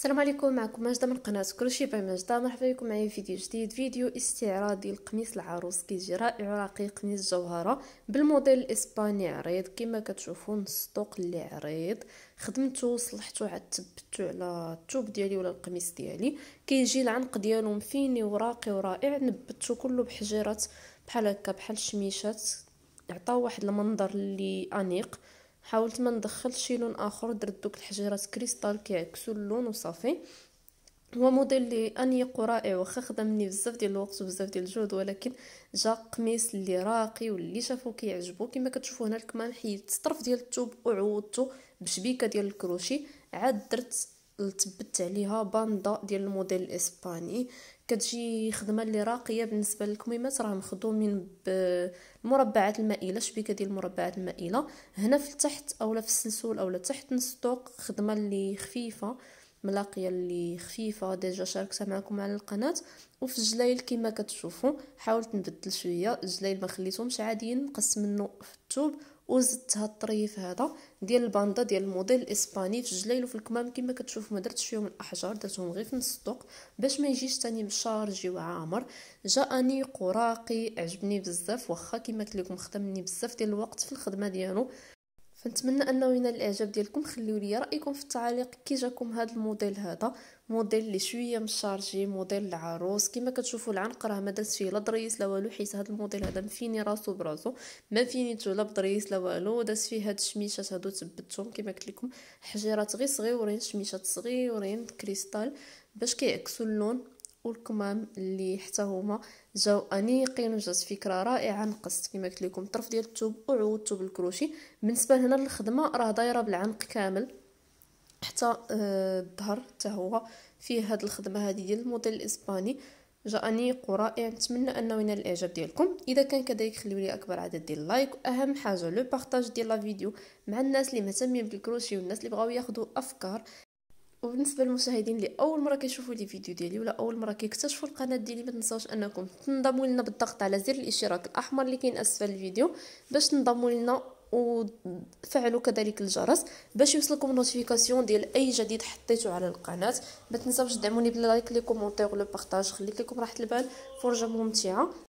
السلام عليكم معكم ماجده من قناه كلشي باي ماجده مرحبا بكم معايا في فيديو جديد فيديو استعراضي لقميص العروس كيجي رائع راقي قميص جوهره بالموديل الاسباني عريض كما كتشوفوا نص اللي عريض خدمته عاد تبتو على التوب ديالي ولا القميص ديالي كيجي العنق ديالو مفيني وراقي ورائع نبتو كله بحجيرات بحال هكا بحال الشميشات عطاه واحد المنظر اللي انيق حاولت ما ندخلش شي لون اخر درت دوك الحجرات كريستال كيعكسوا اللون وصافي هو موديل لي انيق ورائع واخا خدا مني بزاف ديال الوقت وبزاف ديال الجهد ولكن جا قميص اللي راقي واللي شافو كيعجبو كما كتشوفو هنا الكمام حيدت الطرف ديال الثوب وعوضته بشبيكه ديال الكروشي عاد درت تبت عليها باندا ديال الموديل الاسباني كتجي خدمه اللي راقيه بالنسبه للكميمات راه مخدومين بالمربعات المائله شبيكه ديال المربعات المائله هنا في التحت اولا في السنسول اولا تحت نستوق خدمه اللي خفيفه ملاقيه اللي خفيفه ديجا شاركتها معكم على القناه وفي الجلايل كما كتشوفوا حاولت نبدل شويه الجلايل ما خليتهمش عاديين نقص منه في الثوب وزدت هاد الطريف هذا ديال الباندا ديال الموديل الاسباني في الجلايل وفي الكمام كما كتشوف ما درتش فيهم الاحجار درتهم غير في نص الطوق باش ما يجيش تاني مشارجي وعامر جاءني قراقي عجبني بزاف واخا كما قلت لكم خدمني بزاف ديال الوقت في الخدمه ديالو فنتمنى انه ينال الاعجاب ديالكم خليو لي رايكم في التعليق كي جاكم هذا الموديل هذا موديل اللي شويه مشارجي موديل العروس كما كتشوفوا العنق راه ما درت فيه لا ضريس لا والو حيت هذا الموديل هذا مفيني راسو براسو ما فينيتو لا بضريس لا والو داز فيه هاد الشميشات هادو تبتهم كما قلت لكم حجيرات غير صغيورين شميشات صغيورين كريستال باش كيعكسوا اللون والكمام اللي حتى هما جاو انيقين وجات فكره رائعه نقصت كما قلت لكم طرف ديال الثوب وعودته بالكروشي بالنسبه لهنا للخدمه راه دايره بالعنق كامل حتى آه، الظهر حتى هو فيه هذه الخدمه هذه ديال الموديل الاسباني جا انيق ورائع نتمنى انه ينال الاعجاب ديالكم اذا كان كذلك خليو لي اكبر عدد ديال اللايك واهم حاجه لو بارطاج ديال لا فيديو مع الناس اللي مهتمين بالكروشي والناس اللي بغاو ياخذوا افكار وبالنسبه للمشاهدين اللي اول مره كيشوفوا لي فيديو ديالي ولا اول مره كيكتشفوا القناه ديالي ما تنساوش انكم تنضموا لنا بالضغط على زر الاشتراك الاحمر اللي كاين اسفل الفيديو باش تنضموا لنا وفعلوا كذلك الجرس باش يوصلكم نوتيفيكاسيون ديال اي جديد حطيته على القناه ما تنساوش تدعموني باللايك لي كومونتير لو بارطاج خليت لكم راحه البال فرجه ممتعه